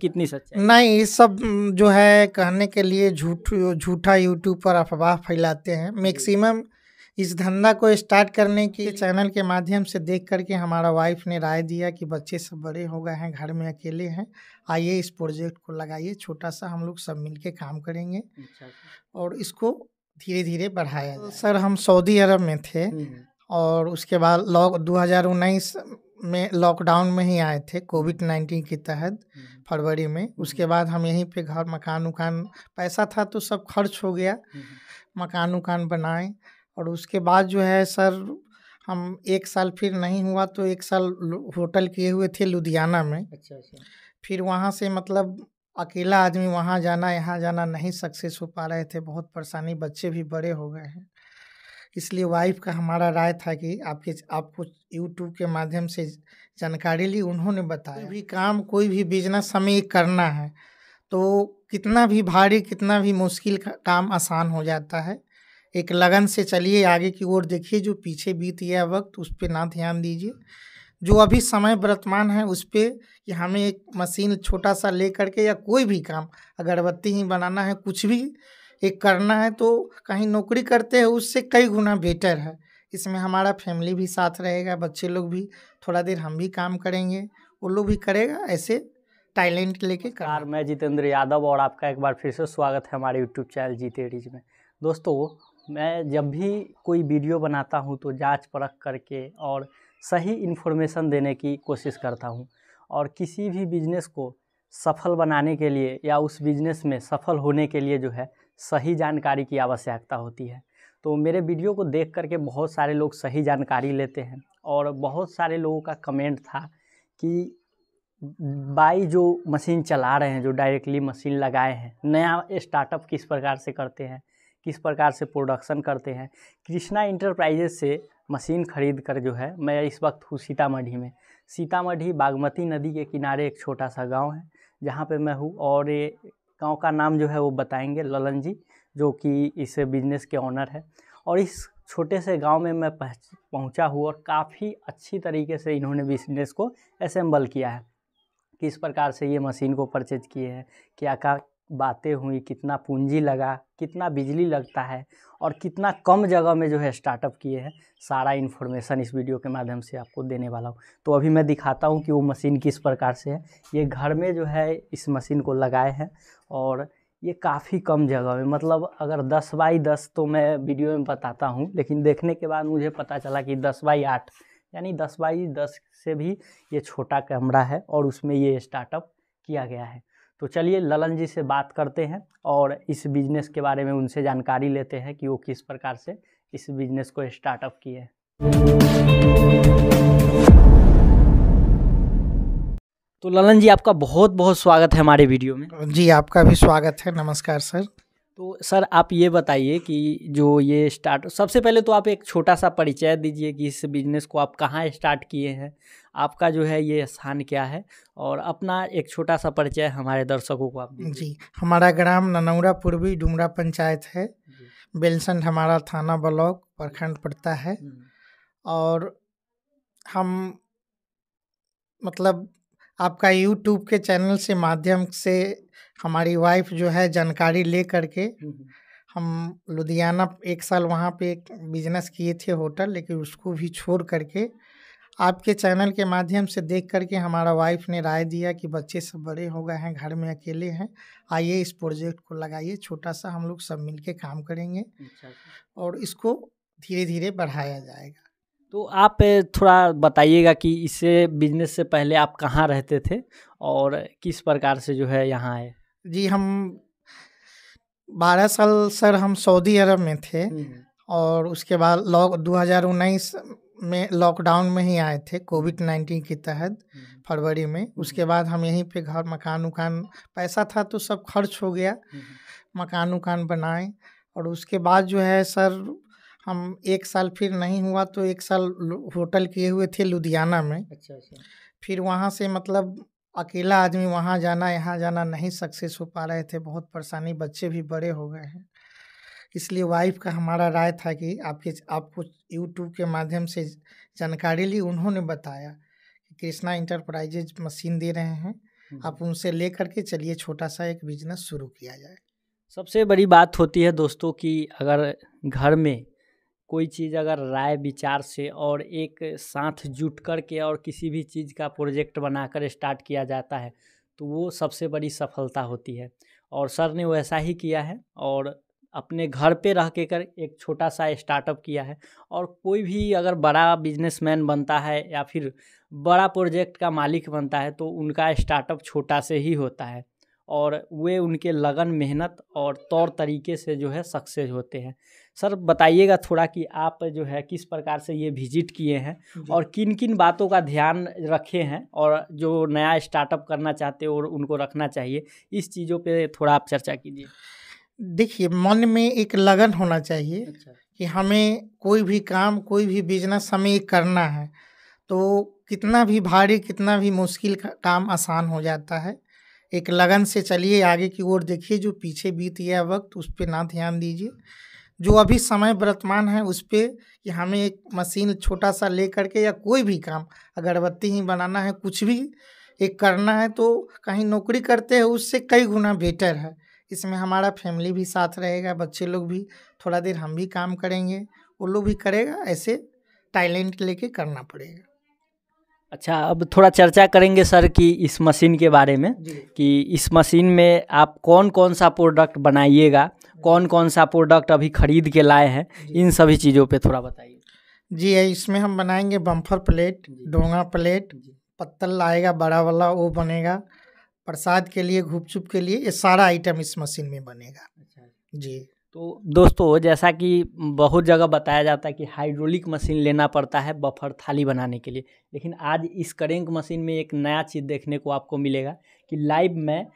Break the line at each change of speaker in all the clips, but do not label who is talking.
कितनी सच्चाई
नहीं ये सब जो है कहने के लिए झूठ झूठा यूट्यूब पर अफवाह फैलाते हैं मैक्सिमम इस धंधा को स्टार्ट करने के चैनल के माध्यम से देख करके हमारा वाइफ ने राय दिया कि बच्चे सब बड़े हो गए हैं घर में अकेले हैं आइए इस प्रोजेक्ट को लगाइए छोटा सा हम लोग सब मिल काम करेंगे अच्छा, अच्छा। और इसको धीरे धीरे बढ़ाया तो सर हम सऊदी अरब में थे और उसके बाद लॉक दो में लॉकडाउन में ही आए थे कोविड नाइन्टीन के तहत हम्म। फरवरी में उसके हम्म। बाद हम यहीं पे घर मकान उकान पैसा था तो सब खर्च हो गया हम्म, मकान उकान बनाए और उसके बाद जो है सर हम एक साल फिर नहीं हुआ तो एक साल होटल किए हुए थे लुधियाना में अच्छा अच्छा फिर वहाँ से मतलब अकेला आदमी वहाँ जाना यहाँ जाना नहीं सक्सेस हो पा रहे थे बहुत परेशानी बच्चे भी बड़े हो गए हैं इसलिए वाइफ का हमारा राय था कि आपके आपको यूट्यूब के माध्यम से जानकारी ली उन्होंने बताया भी काम कोई भी बिजनेस हमें करना है तो कितना भी भारी कितना भी मुश्किल का, काम आसान हो जाता है एक लगन से चलिए आगे की ओर देखिए जो पीछे बीत गया वक्त उस पर ना ध्यान दीजिए जो अभी समय वर्तमान है उस पर कि हमें एक मशीन छोटा सा ले करके या कोई भी काम अगरबत्ती ही बनाना है कुछ भी एक करना है तो कहीं नौकरी करते हैं उससे कई गुना बेटर है इसमें हमारा फैमिली भी साथ रहेगा बच्चे लोग भी थोड़ा देर हम भी काम करेंगे वो लोग भी करेगा ऐसे टैलेंट
लेके कार मैं जितेंद्र यादव और आपका एक बार फिर से स्वागत है हमारे यूट्यूब चैनल जीते रिज में दोस्तों मैं जब भी कोई वीडियो बनाता हूँ तो जांच परख करके और सही इन्फॉर्मेशन देने की कोशिश करता हूँ और किसी भी बिजनेस को सफल बनाने के लिए या उस बिजनेस में सफल होने के लिए जो है सही जानकारी की आवश्यकता होती है तो मेरे वीडियो को देख करके बहुत सारे लोग सही जानकारी लेते हैं और बहुत सारे लोगों का कमेंट था कि बाई जो मशीन चला रहे हैं जो डायरेक्टली मशीन लगाए हैं नया स्टार्टअप किस प्रकार से करते हैं किस प्रकार से प्रोडक्शन करते हैं कृष्णा इंटरप्राइजेस से मशीन खरीद कर जो है मैं इस वक्त हूँ सीतामढ़ी में सीतामढ़ी बागमती नदी के किनारे एक छोटा सा गांव है जहाँ पे मैं हूँ और ये गांव का नाम जो है वो बताएंगे ललन जी जो कि इस बिजनेस के ऑनर है और इस छोटे से गांव में मैं पहुंचा हूँ और काफ़ी अच्छी तरीके से इन्होंने बिजनेस को असेंबल किया है किस प्रकार से ये मशीन को परचेज किए हैं क्या का बातें हुई कितना पूंजी लगा कितना बिजली लगता है और कितना कम जगह में जो है स्टार्टअप किए हैं सारा इन्फॉर्मेशन इस वीडियो के माध्यम से आपको देने वाला हूँ तो अभी मैं दिखाता हूँ कि वो मशीन किस प्रकार से है ये घर में जो है इस मशीन को लगाए हैं और ये काफ़ी कम जगह में मतलब अगर 10 बाई 10 तो मैं वीडियो में बताता हूँ लेकिन देखने के बाद मुझे पता चला कि 10 बाई 8 यानी 10 बाई 10 से भी ये छोटा कैमरा है और उसमें ये स्टार्टअप किया गया है तो चलिए ललन जी से बात करते हैं और इस बिजनेस के बारे में उनसे जानकारी लेते हैं कि वो किस प्रकार से इस बिजनेस को स्टार्टअप किए तो ललन जी आपका बहुत बहुत स्वागत है हमारे वीडियो में
जी आपका भी स्वागत है नमस्कार सर
तो सर आप ये बताइए कि जो ये स्टार्ट सबसे पहले तो आप एक छोटा सा परिचय दीजिए कि इस बिजनेस को आप कहाँ स्टार्ट किए हैं आपका जो है ये स्थान क्या है और अपना एक छोटा सा परिचय हमारे दर्शकों को आप दीजिए
जी हमारा ग्राम ननौरा पूर्वी डुमरा पंचायत है बेलसन हमारा थाना ब्लॉक प्रखंड पड़ता है हम्म। और हम मतलब आपका यूट्यूब के चैनल से माध्यम से हमारी वाइफ जो है जानकारी ले करके हम लुधियाना एक साल वहाँ पे एक बिजनेस किए थे होटल लेकिन उसको भी छोड़ करके आपके चैनल के माध्यम से देख करके हमारा वाइफ ने राय दिया कि बच्चे सब बड़े हो गए हैं घर में अकेले हैं आइए इस प्रोजेक्ट को लगाइए छोटा सा हम लोग सब मिल के काम करेंगे
अच्छा, अच्छा।
और इसको धीरे धीरे बढ़ाया जाएगा
तो आप थोड़ा बताइएगा कि इससे बिजनेस से पहले आप कहाँ रहते थे और किस प्रकार से जो है यहाँ आए
जी हम बारह साल सर हम सऊदी अरब में थे और उसके बाद लॉक दो हज़ार उन्नीस में लॉकडाउन में ही आए थे कोविड नाइन्टीन के तहत फरवरी में उसके बाद हम यहीं पे घर मकान उकान पैसा था तो सब खर्च हो गया मकान उकान बनाए और उसके बाद जो है सर हम एक साल फिर नहीं हुआ तो एक साल होटल किए हुए थे लुधियाना में अच्छा अच्छा फिर वहाँ से मतलब अकेला आदमी वहाँ जाना यहाँ जाना नहीं सक्सेस हो पा रहे थे बहुत परेशानी बच्चे भी बड़े हो गए हैं इसलिए वाइफ का हमारा राय था कि आपके आपको यूट्यूब के माध्यम से जानकारी ली उन्होंने बताया कि कृष्णा इंटरप्राइजेज मशीन दे रहे हैं हम्म, आप हम्म। उनसे ले करके चलिए छोटा सा एक बिजनेस शुरू किया जाए
सबसे बड़ी बात होती है दोस्तों कि अगर घर में कोई चीज़ अगर राय विचार से और एक साथ जुट कर के और किसी भी चीज़ का प्रोजेक्ट बनाकर स्टार्ट किया जाता है तो वो सबसे बड़ी सफलता होती है और सर ने वैसा ही किया है और अपने घर पे रह के कर एक छोटा सा स्टार्टअप किया है और कोई भी अगर बड़ा बिजनेसमैन बनता है या फिर बड़ा प्रोजेक्ट का मालिक बनता है तो उनका स्टार्टअप छोटा से ही होता है और वे उनके लगन मेहनत और तौर तरीके से जो है सक्सेस होते हैं सर बताइएगा थोड़ा कि आप जो है किस प्रकार से ये विजिट किए हैं और किन किन बातों का ध्यान रखे हैं और जो नया स्टार्टअप करना चाहते हो और उनको रखना चाहिए इस चीज़ों पे थोड़ा आप चर्चा कीजिए
देखिए मन में एक लगन होना चाहिए अच्छा। कि हमें कोई भी काम कोई भी बिजनेस हमें करना है तो कितना भी भारी कितना भी मुश्किल का, काम आसान हो जाता है एक लगन से चलिए आगे की ओर देखिए जो पीछे बीत गया वक्त उस पर ना ध्यान दीजिए जो अभी समय वर्तमान है उस पर कि हमें एक मशीन छोटा सा ले करके या कोई भी काम अगरबत्ती ही बनाना है कुछ भी एक करना है तो कहीं नौकरी करते हैं उससे कई गुना बेटर है इसमें हमारा फैमिली भी साथ रहेगा बच्चे लोग भी थोड़ा देर हम भी काम करेंगे वो लोग भी करेगा ऐसे टैलेंट लेके करना पड़ेगा
अच्छा अब थोड़ा चर्चा करेंगे सर कि इस मशीन के बारे में कि इस मशीन में आप कौन कौन सा प्रोडक्ट बनाइएगा कौन कौन सा प्रोडक्ट अभी खरीद के लाए हैं इन सभी चीज़ों पे थोड़ा बताइए
जी है इसमें हम बनाएंगे बम्फर प्लेट डोंगा प्लेट पत्तल लाएगा बड़ा वाला वो बनेगा प्रसाद के
लिए घुप के लिए ये सारा आइटम इस मशीन
में बनेगा अच्छा,
अच्छा। जी तो दोस्तों जैसा कि बहुत जगह बताया जाता है कि हाइड्रोलिक मशीन लेना पड़ता है बफर थाली बनाने के लिए लेकिन आज इस करेंक मशीन में एक नया चीज़ देखने को आपको मिलेगा कि लाइव में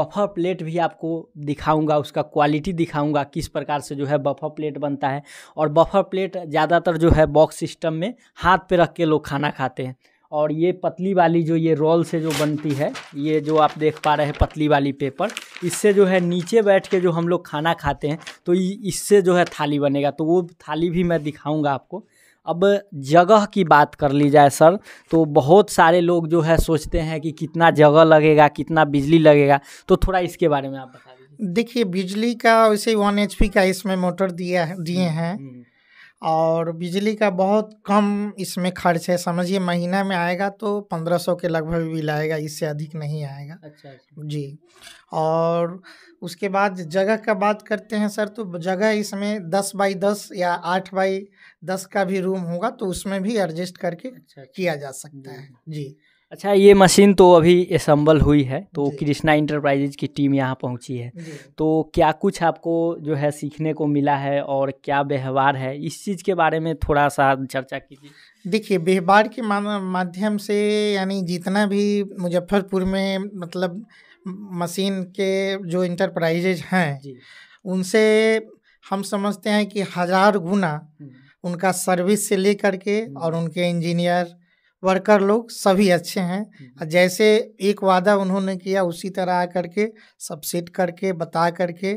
बफर प्लेट भी आपको दिखाऊंगा उसका क्वालिटी दिखाऊंगा किस प्रकार से जो है बफर प्लेट बनता है और बफर प्लेट ज़्यादातर जो है बॉक्स सिस्टम में हाथ पे रख के लोग खाना खाते हैं और ये पतली वाली जो ये रोल से जो बनती है ये जो आप देख पा रहे हैं पतली वाली पेपर इससे जो है नीचे बैठ के जो हम लोग खाना खाते हैं तो इससे जो है थाली बनेगा तो वो थाली भी मैं दिखाऊंगा आपको अब जगह की बात कर ली जाए सर तो बहुत सारे लोग जो है सोचते हैं कि कितना जगह लगेगा कितना बिजली लगेगा तो थोड़ा इसके बारे में आप बता
देखिए बिजली का वैसे वन एच का इसमें मोटर दिया दिए हम्म, हैं हम्म। और बिजली का बहुत कम इसमें खर्च है समझिए महीना में आएगा तो पंद्रह सौ के लगभग बिल आएगा इससे अधिक नहीं आएगा अच्छा, अच्छा जी और उसके बाद जगह का बात करते हैं सर तो जगह इसमें दस बाई दस या आठ बाई दस का भी रूम होगा तो उसमें भी एडजस्ट करके अच्छा, अच्छा, किया जा सकता है
जी अच्छा ये मशीन तो अभी असम्बल हुई है तो कृष्णा इंटरप्राइजेज की टीम यहाँ पहुँची है तो क्या कुछ आपको जो है सीखने को मिला है और क्या व्यवहार है इस चीज़ के बारे में थोड़ा सा चर्चा कीजिए देखिए व्यवहार
के माध्यम से यानी जितना भी मुजफ्फरपुर में मतलब मशीन के जो इंटरप्राइजेज हैं उनसे हम समझते हैं कि हज़ार गुना हम्म। उनका सर्विस से लेकर के हम्म। और उनके इंजीनियर वर्कर लोग सभी अच्छे हैं हम्म। जैसे एक वादा उन्होंने किया उसी तरह आ करके सब सेट करके बता करके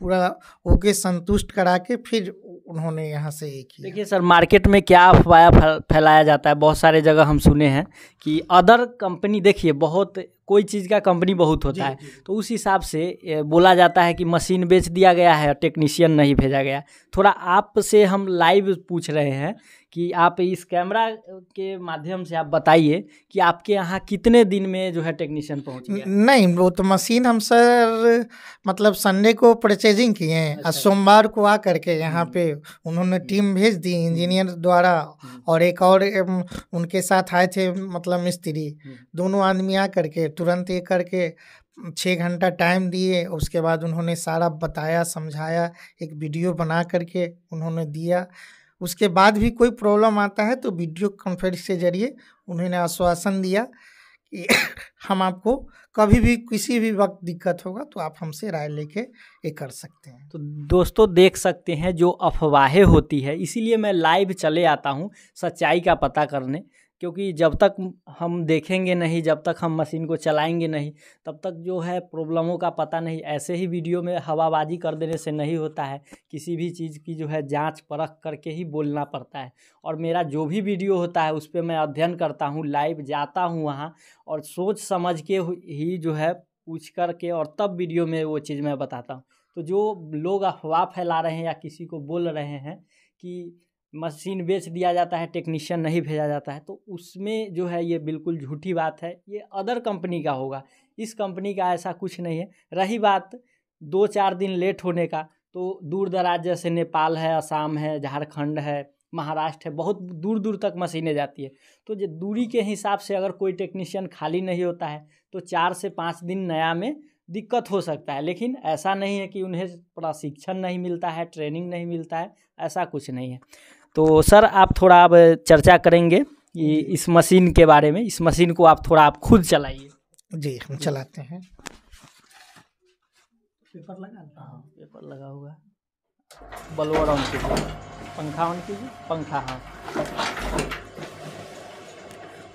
पूरा ओके संतुष्ट करा के फिर उन्होंने यहाँ से ये किया
देखिए सर मार्केट में क्या अफवाह फैलाया जाता है बहुत सारे जगह हम सुने हैं कि अदर कंपनी देखिए बहुत कोई चीज़ का कंपनी बहुत होता जी, है जी। तो उस हिसाब से बोला जाता है कि मशीन बेच दिया गया है टेक्नीशियन नहीं भेजा गया थोड़ा आपसे हम लाइव पूछ रहे हैं कि आप इस कैमरा के माध्यम से आप बताइए कि आपके यहाँ कितने दिन में जो है टेक्नीशियन पहुँच
नहीं वो तो मशीन हम सर मतलब संडे को परचेजिंग किए हैं अच्छा, अच्छा। सोमवार को आ करके यहाँ हम्म। पे उन्होंने टीम हम्म। भेज दी इंजीनियर हम्म। द्वारा और एक और उनके साथ आए थे मतलब मिस्त्री दोनों आदमी आ करके तुरंत ये करके छः घंटा टाइम दिए उसके बाद उन्होंने सारा बताया समझाया एक वीडियो बना करके उन्होंने दिया उसके बाद भी कोई प्रॉब्लम आता है तो वीडियो कॉन्फ्रेंस के जरिए उन्होंने आश्वासन दिया कि हम आपको कभी भी किसी भी वक्त दिक्कत होगा तो आप हमसे राय लेके ये कर सकते हैं तो
दोस्तों देख सकते हैं जो अफवाहें होती है इसीलिए मैं लाइव चले आता हूँ सच्चाई का पता करने क्योंकि जब तक हम देखेंगे नहीं जब तक हम मशीन को चलाएंगे नहीं तब तक जो है प्रॉब्लमों का पता नहीं ऐसे ही वीडियो में हवाबाजी कर देने से नहीं होता है किसी भी चीज़ की जो है जांच परख करके ही बोलना पड़ता है और मेरा जो भी वीडियो होता है उस पर मैं अध्ययन करता हूँ लाइव जाता हूँ वहाँ और सोच समझ के ही जो है पूछ करके और तब वीडियो में वो चीज़ मैं बताता हूँ तो जो लोग अफवाह फैला रहे हैं या किसी को बोल रहे हैं कि मशीन बेच दिया जाता है टेक्नीशियन नहीं भेजा जाता है तो उसमें जो है ये बिल्कुल झूठी बात है ये अदर कंपनी का होगा इस कंपनी का ऐसा कुछ नहीं है रही बात दो चार दिन लेट होने का तो दूर दराज जैसे नेपाल है असम है झारखंड है महाराष्ट्र है बहुत दूर दूर तक मशीनें जाती है तो जो दूरी के हिसाब से अगर कोई टेक्नीशियन खाली नहीं होता है तो चार से पाँच दिन नया में दिक्कत हो सकता है लेकिन ऐसा नहीं है कि उन्हें प्रशिक्षण नहीं मिलता है ट्रेनिंग नहीं मिलता है ऐसा कुछ नहीं है तो सर आप थोड़ा अब चर्चा करेंगे कि इस मशीन के बारे में इस मशीन को आप थोड़ा आप खुद चलाइए जी हम चलाते हैं पेपर लगा हाँ पेपर लगा हुआ ऑन कीजिए पंखा ऑन कीजिए पंखा हाँ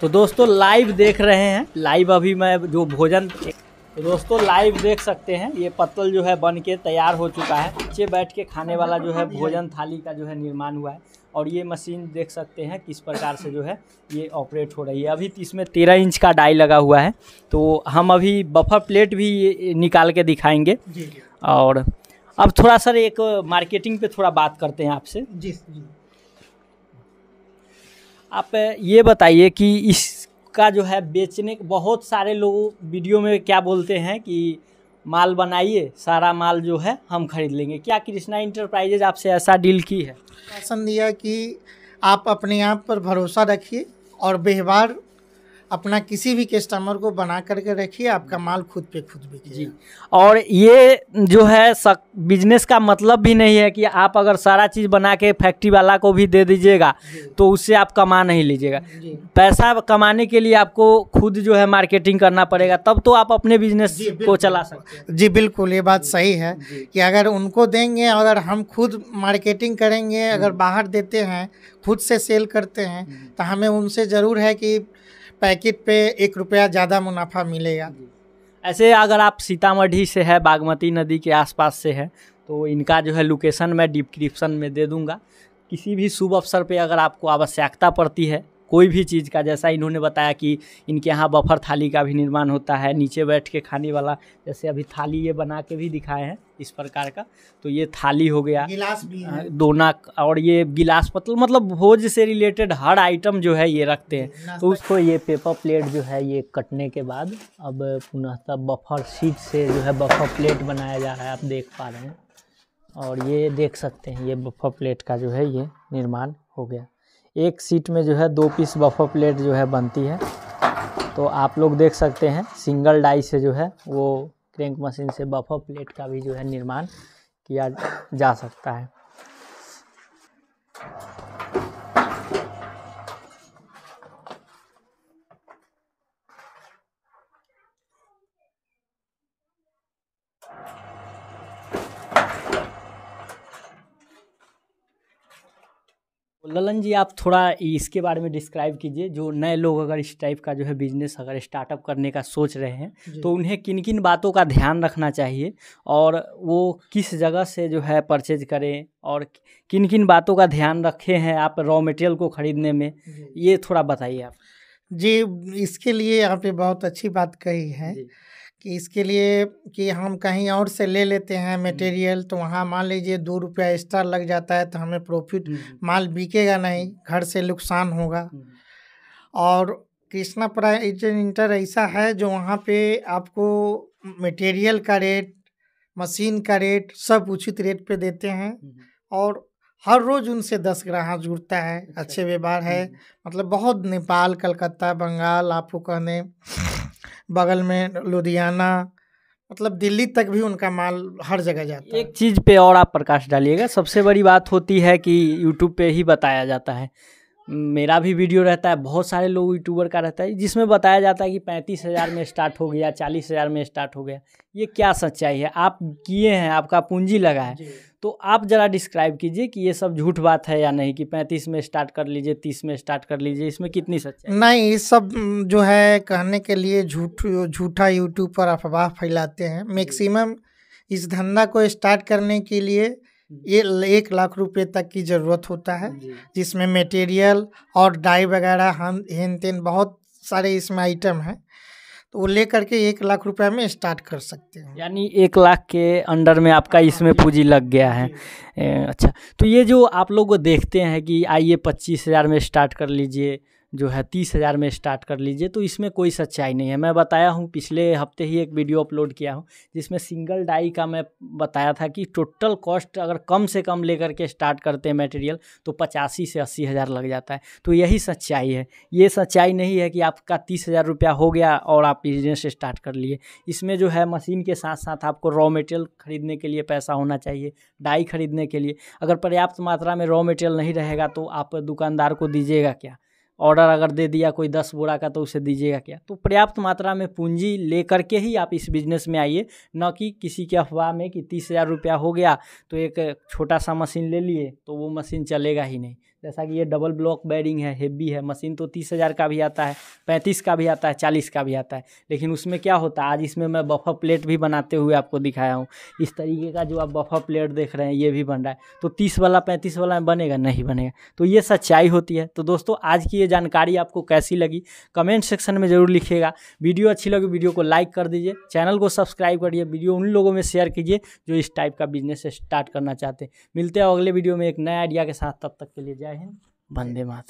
तो दोस्तों लाइव देख रहे हैं लाइव अभी मैं जो भोजन तो दोस्तों लाइव देख सकते हैं ये पत्तल जो है बन के तैयार हो चुका है नीचे बैठ के खाने वाला जो है भोजन थाली का जो है निर्माण हुआ है और ये मशीन देख सकते हैं किस प्रकार से जो है ये ऑपरेट हो रही है अभी तो इसमें तेरह इंच का डाई लगा हुआ है तो हम अभी बफर प्लेट भी निकाल के दिखाएंगे और अब थोड़ा सर एक मार्केटिंग पे थोड़ा बात करते हैं आपसे जी जी आप ये बताइए कि इसका जो है बेचने बहुत सारे लोग वीडियो में क्या बोलते हैं कि माल बनाइए सारा माल जो है हम खरीद लेंगे क्या कृष्णा इंटरप्राइजेज आपसे ऐसा डील की है पसंद दिया कि आप अपने आप पर भरोसा रखिए और
व्यवहार अपना किसी भी कस्टमर को बना करके रखिए आपका माल खुद पे खुद
बिकेगा और ये जो है सक, बिजनेस का मतलब भी नहीं है कि आप अगर सारा चीज़ बना के फैक्ट्री वाला को भी दे दीजिएगा तो उससे आप कमा नहीं लीजिएगा पैसा कमाने के लिए आपको खुद जो है मार्केटिंग करना पड़ेगा तब तो आप अपने बिजनेस को चला सकते जी बिल्कुल ये बात सही है कि अगर उनको देंगे अगर हम खुद
मार्केटिंग करेंगे अगर हम्म। बाहर देते हैं खुद से सेल करते हैं हम्म। तो हमें उनसे ज़रूर है कि पैकेट पे एक रुपया ज़्यादा मुनाफा मिलेगा
ऐसे अगर आप सीतामढ़ी से है बागमती नदी के आसपास से है तो इनका जो है लोकेशन मैं डिस्क्रिप्शन में दे दूंगा किसी भी शुभ अवसर पे अगर आपको आवश्यकता पड़ती है कोई भी चीज़ का जैसा इन्होंने बताया कि इनके यहाँ बफर थाली का भी निर्माण होता है नीचे बैठ के खाने वाला जैसे अभी थाली ये बना के भी दिखाए हैं इस प्रकार का तो ये थाली हो गया गिलास भी है। दोना और ये गिलास पतल मतलब भोज से रिलेटेड हर आइटम जो है ये रखते हैं तो उसको ये पेपर प्लेट जो है ये कटने के बाद अब पुनः बफर सीट से जो है बफर प्लेट बनाया जा रहा है आप देख पा रहे हैं और ये देख सकते हैं ये बफर प्लेट का जो है ये निर्माण हो गया एक सीट में जो है दो पीस बफर प्लेट जो है बनती है तो आप लोग देख सकते हैं सिंगल डाई से जो है वो क्रैंक मशीन से बफर प्लेट का भी जो है निर्माण किया जा सकता है तो ललन जी आप थोड़ा इसके बारे में डिस्क्राइब कीजिए जो नए लोग अगर इस टाइप का जो है बिजनेस अगर स्टार्टअप करने का सोच रहे हैं तो उन्हें किन किन बातों का ध्यान रखना चाहिए और वो किस जगह से जो है परचेज करें और किन किन बातों का ध्यान रखे हैं आप रॉ मटेरियल को ख़रीदने में ये थोड़ा बताइए आप
जी इसके लिए आपने बहुत अच्छी बात कही है कि इसके लिए कि हम कहीं और से ले लेते हैं मटेरियल तो वहाँ मान लीजिए दो रुपया एक्स्ट्रा लग जाता है तो हमें प्रॉफिट माल बिकेगा नहीं घर से नुकसान होगा और कृष्णा प्राइज इंटर ऐसा है जो वहाँ पे आपको मटेरियल का रेट मशीन का रेट सब उचित रेट पे देते हैं और हर रोज़ उनसे दस ग्राहक जुड़ता है अच्छा। अच्छे व्यवहार है मतलब बहुत नेपाल कलकत्ता बंगाल आपको कहने बगल में लुधियाना मतलब दिल्ली तक भी उनका माल हर जगह जाता
है एक चीज़ पे और आप प्रकाश डालिएगा सबसे बड़ी बात होती है कि यूट्यूब पे ही बताया जाता है मेरा भी वीडियो रहता है बहुत सारे लोग यूट्यूबर का रहता है जिसमें बताया जाता है कि पैंतीस हज़ार में स्टार्ट हो गया चालीस हज़ार में स्टार्ट हो गया ये क्या सच्चाई है आप किए हैं आपका पूंजी लगा है तो आप ज़रा डिस्क्राइब कीजिए कि ये सब झूठ बात है या नहीं कि पैंतीस में स्टार्ट कर लीजिए तीस में स्टार्ट कर लीजिए इसमें कितनी सच
नहीं ये सब जो है कहने के लिए झूठ झूठा यूट्यूब पर अफवाह फैलाते हैं मैक्सिमम इस धंधा को स्टार्ट करने के लिए ये एक लाख रुपए तक की ज़रूरत होता है जिसमें मटेरियल और डाई वगैरह हेन तेन बहुत सारे इसमें आइटम हैं तो वो ले करके एक लाख रुपए में स्टार्ट कर सकते
हैं यानी एक लाख के अंडर में आपका हाँ। इसमें पूंजी लग गया है अच्छा तो ये जो आप लोग देखते हैं कि आइए पच्चीस हज़ार में स्टार्ट कर लीजिए जो है तीस हज़ार में स्टार्ट कर लीजिए तो इसमें कोई सच्चाई नहीं है मैं बताया हूँ पिछले हफ्ते ही एक वीडियो अपलोड किया हूँ जिसमें सिंगल डाई का मैं बताया था कि टोटल कॉस्ट अगर कम से कम लेकर के स्टार्ट करते हैं मटेरियल तो पचासी से अस्सी हज़ार लग जाता है तो यही सच्चाई है ये सच्चाई नहीं है कि आपका तीस हज़ार रुपया हो गया और आप बिजनेस स्टार्ट कर लिए इसमें जो है मशीन के साथ साथ आपको रॉ मटेरियल खरीदने के लिए पैसा होना चाहिए डाई खरीदने के लिए अगर पर्याप्त मात्रा में रॉ मटेरियल नहीं रहेगा तो आप दुकानदार को दीजिएगा क्या ऑर्डर अगर दे दिया कोई दस बोरा का तो उसे दीजिएगा क्या तो पर्याप्त मात्रा में पूंजी ले करके ही आप इस बिजनेस में आइए न कि किसी के अफवाह में कि तीस हज़ार रुपया हो गया तो एक छोटा सा मशीन ले लिए तो वो मशीन चलेगा ही नहीं जैसा कि ये डबल ब्लॉक बैरिंग है हेवी है मशीन तो तीस हज़ार का भी आता है पैंतीस का भी आता है चालीस का भी आता है लेकिन उसमें क्या होता है आज इसमें मैं बफर प्लेट भी बनाते हुए आपको दिखाया हूँ इस तरीके का जो आप बफर प्लेट देख रहे हैं ये भी बन रहा है तो तीस वाला पैंतीस वाला में बनेगा नहीं बनेगा तो ये सच्चाई होती है तो दोस्तों आज की ये जानकारी आपको कैसी लगी कमेंट सेक्शन में ज़रूर लिखिएगा वीडियो अच्छी लगी वीडियो को लाइक कर दीजिए चैनल को सब्सक्राइब करिए वीडियो उन लोगों में शेयर कीजिए जो इस टाइप का बिजनेस स्टार्ट करना चाहते हैं मिलते हैं अगले वीडियो में एक नया आइडिया के साथ तब तक के लिए जाए जय हिंद वंदे मातरम